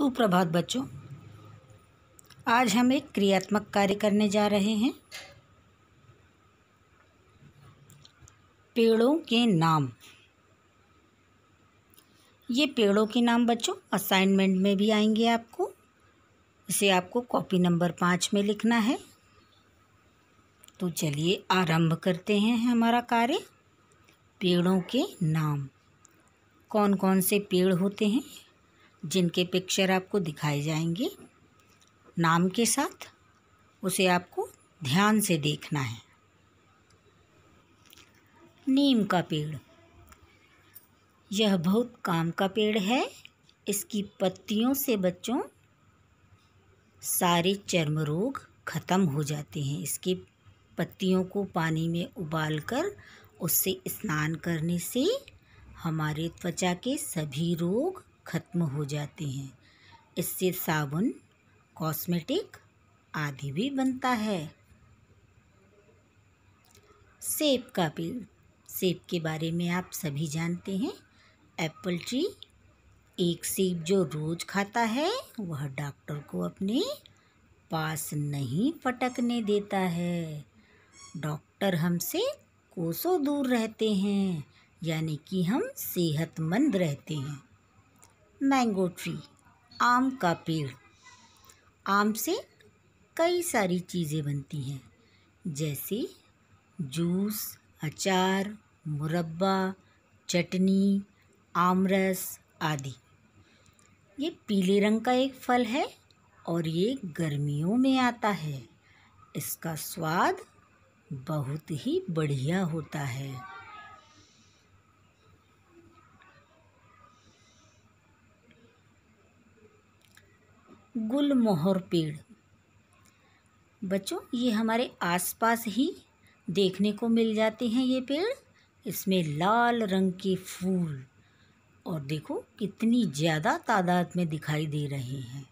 सुप्रभात बच्चों आज हम एक क्रियात्मक कार्य करने जा रहे हैं पेड़ों के नाम ये पेड़ों के नाम बच्चों असाइनमेंट में भी आएंगे आपको इसे आपको कॉपी नंबर पाँच में लिखना है तो चलिए आरंभ करते हैं हमारा कार्य पेड़ों के नाम कौन कौन से पेड़ होते हैं जिनके पिक्चर आपको दिखाई जाएंगे नाम के साथ उसे आपको ध्यान से देखना है नीम का पेड़ यह बहुत काम का पेड़ है इसकी पत्तियों से बच्चों सारे चर्म रोग ख़त्म हो जाते हैं इसके पत्तियों को पानी में उबालकर उससे स्नान करने से हमारे त्वचा के सभी रोग ख़त्म हो जाते हैं इससे साबुन कॉस्मेटिक आदि भी बनता है सेब का पेड़ सेब के बारे में आप सभी जानते हैं एप्पल ट्री एक सेब जो रोज़ खाता है वह डॉक्टर को अपने पास नहीं पटकने देता है डॉक्टर हमसे कोसों दूर रहते हैं यानी कि हम सेहतमंद रहते हैं मैंगो ट्री आम का पेड़ आम से कई सारी चीज़ें बनती हैं जैसे जूस अचार मुरब्बा चटनी आमरस आदि ये पीले रंग का एक फल है और ये गर्मियों में आता है इसका स्वाद बहुत ही बढ़िया होता है गुलमोहर पेड़ बच्चों ये हमारे आसपास ही देखने को मिल जाते हैं ये पेड़ इसमें लाल रंग के फूल और देखो कितनी ज़्यादा तादाद में दिखाई दे रहे हैं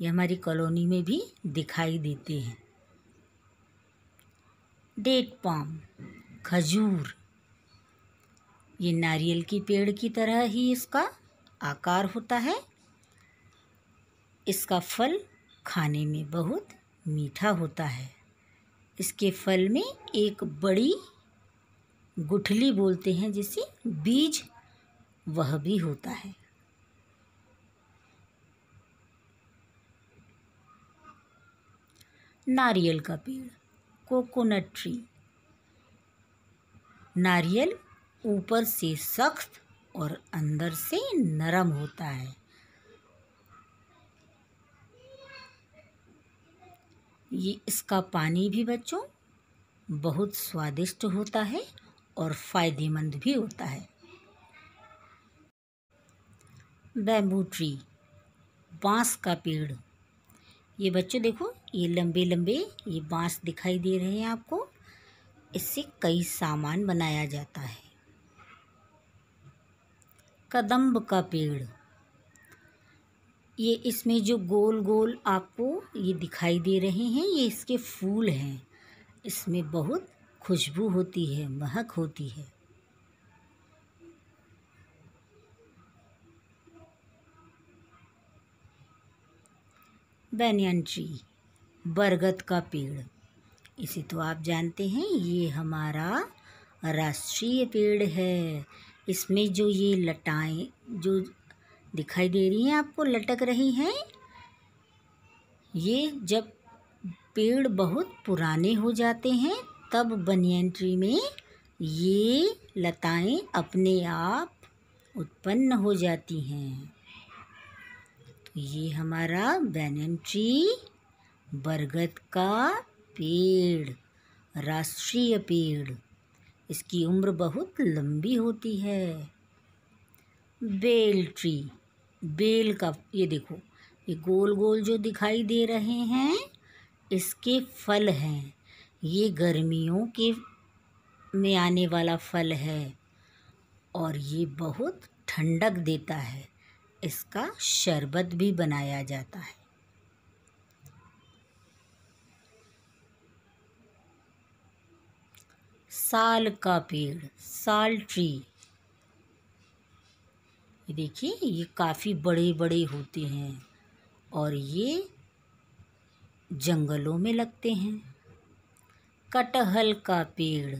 ये हमारी कॉलोनी में भी दिखाई देते हैं डेट पाम खजूर ये नारियल के पेड़ की तरह ही इसका आकार होता है इसका फल खाने में बहुत मीठा होता है इसके फल में एक बड़ी गुठली बोलते हैं जिसे बीज वह भी होता है नारियल का पेड़ कोकोनट ट्री नारियल ऊपर से सख्त और अंदर से नरम होता है ये इसका पानी भी बच्चों बहुत स्वादिष्ट होता है और फ़ायदेमंद भी होता है बैम्बू ट्री बांस का पेड़ ये बच्चों देखो ये लंबे लंबे ये बांस दिखाई दे रहे हैं आपको इससे कई सामान बनाया जाता है कदम्ब का पेड़ ये इसमें जो गोल गोल आपको ये दिखाई दे रहे हैं ये इसके फूल हैं इसमें बहुत खुशबू होती है महक होती है बैनियन ट्री बरगद का पेड़ इसे तो आप जानते हैं ये हमारा राष्ट्रीय पेड़ है इसमें जो ये लटाएं जो दिखाई दे रही हैं आपको लटक रही हैं ये जब पेड़ बहुत पुराने हो जाते हैं तब बनियन ट्री में ये लताएं अपने आप उत्पन्न हो जाती हैं तो ये हमारा बनियन ट्री बरगद का पेड़ राष्ट्रीय पेड़ इसकी उम्र बहुत लंबी होती है बेल ट्री बेल का ये देखो ये गोल गोल जो दिखाई दे रहे हैं इसके फल हैं ये गर्मियों के में आने वाला फल है और ये बहुत ठंडक देता है इसका शरबत भी बनाया जाता है साल का पेड़ साल ट्री ये देखिए ये काफ़ी बड़े बड़े होते हैं और ये जंगलों में लगते हैं कटहल का पेड़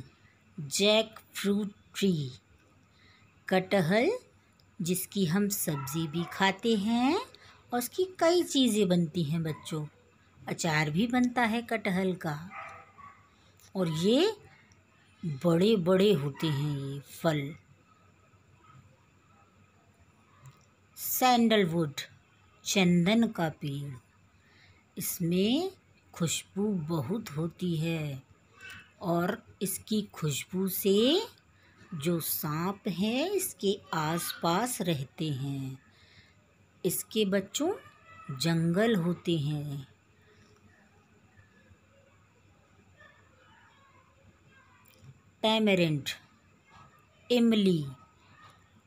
जैक फ्रूट ट्री कटहल जिसकी हम सब्ज़ी भी खाते हैं और उसकी कई चीज़ें बनती हैं बच्चों अचार भी बनता है कटहल का और ये बड़े बड़े होते हैं ये फल सैंडलवुड चंदन का पेड़ इसमें खुशबू बहुत होती है और इसकी खुशबू से जो सांप है इसके आसपास रहते हैं इसके बच्चों जंगल होते हैं टैमरेंट इमली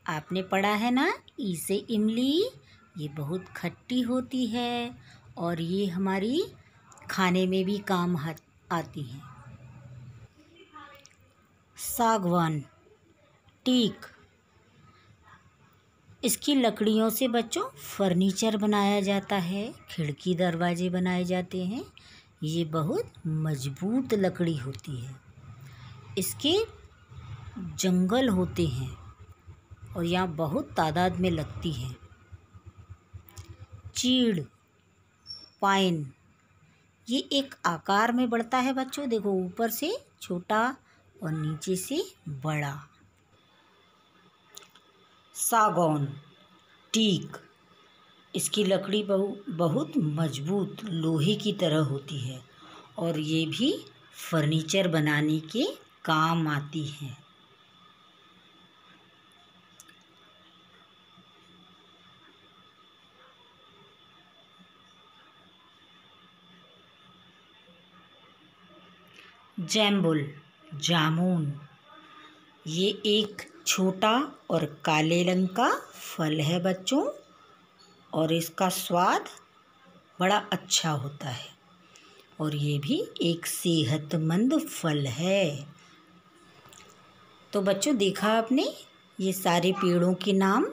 आपने पढ़ा है ना इसे इमली ये बहुत खट्टी होती है और ये हमारी खाने में भी काम आती है सागवान टीक इसकी लकड़ियों से बच्चों फर्नीचर बनाया जाता है खिड़की दरवाजे बनाए जाते हैं ये बहुत मजबूत लकड़ी होती है इसके जंगल होते हैं और यहाँ बहुत तादाद में लगती है चीड़ पाइन ये एक आकार में बढ़ता है बच्चों देखो ऊपर से छोटा और नीचे से बड़ा सागौन टीक इसकी लकड़ी बहु बहुत मजबूत लोहे की तरह होती है और ये भी फर्नीचर बनाने के काम आती है जैम्बुल जामुन ये एक छोटा और काले रंग का फल है बच्चों और इसका स्वाद बड़ा अच्छा होता है और ये भी एक सेहतमंद फल है तो बच्चों देखा आपने ये सारे पेड़ों के नाम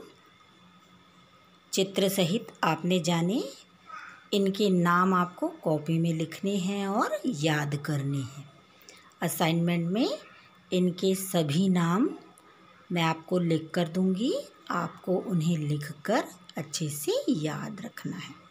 चित्र सहित आपने जाने इनके नाम आपको कॉपी में लिखने हैं और याद करने हैं असाइनमेंट में इनके सभी नाम मैं आपको लिख कर दूँगी आपको उन्हें लिख कर अच्छे से याद रखना है